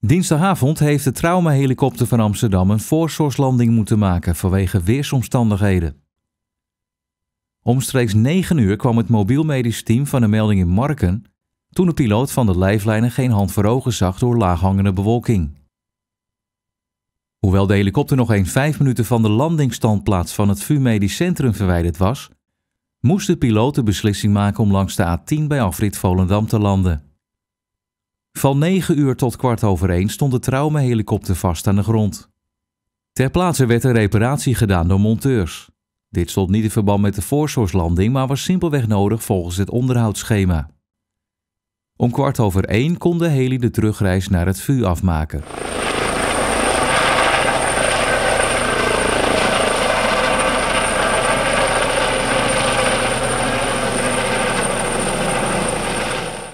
Dinsdagavond heeft de traumahelikopter van Amsterdam een voorzorgslanding moeten maken vanwege weersomstandigheden. Omstreeks 9 uur kwam het mobiel medisch team van een melding in Marken toen de piloot van de lijflijnen geen hand voor ogen zag door laaghangende bewolking. Hoewel de helikopter nog eens 5 minuten van de landingstandplaats van het VU Medisch Centrum verwijderd was, moest de piloot de beslissing maken om langs de A10 bij afrit Volendam te landen. Van 9 uur tot kwart over 1 stond de traumahelikopter vast aan de grond. Ter plaatse werd een reparatie gedaan door monteurs. Dit stond niet in verband met de voorzorgslanding, maar was simpelweg nodig volgens het onderhoudsschema. Om kwart over 1 kon de heli de terugreis naar het VU afmaken.